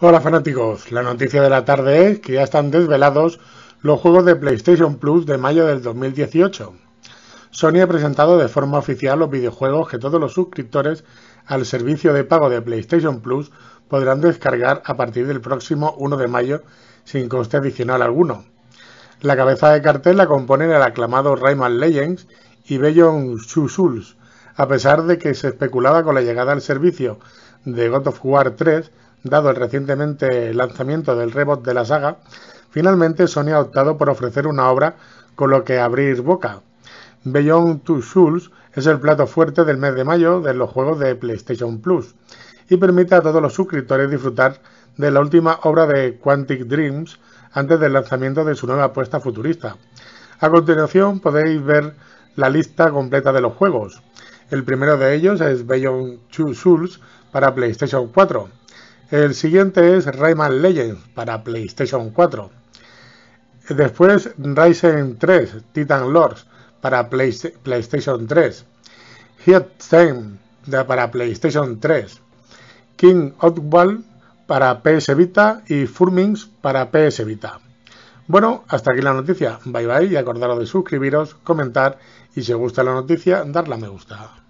Hola fanáticos, la noticia de la tarde es que ya están desvelados los juegos de PlayStation Plus de mayo del 2018. Sony ha presentado de forma oficial los videojuegos que todos los suscriptores al servicio de pago de PlayStation Plus podrán descargar a partir del próximo 1 de mayo sin coste adicional alguno. La cabeza de cartel la componen el aclamado Rayman Legends y Beyond a pesar de que se especulaba con la llegada al servicio de God of War 3 dado el recientemente lanzamiento del rebot de la saga, finalmente Sony ha optado por ofrecer una obra con lo que abrir boca. Beyond Two Souls es el plato fuerte del mes de mayo de los juegos de PlayStation Plus y permite a todos los suscriptores disfrutar de la última obra de Quantic Dreams antes del lanzamiento de su nueva apuesta futurista. A continuación podéis ver la lista completa de los juegos. El primero de ellos es Beyond Two Souls para PlayStation 4. El siguiente es Rayman Legends para PlayStation 4. Después Ryzen 3 Titan Lords para PlayStation 3. Hit para PlayStation 3. King Outball para PS Vita y Furmings para PS Vita. Bueno, hasta aquí la noticia. Bye bye y acordaros de suscribiros, comentar y si os gusta la noticia, darle a me gusta.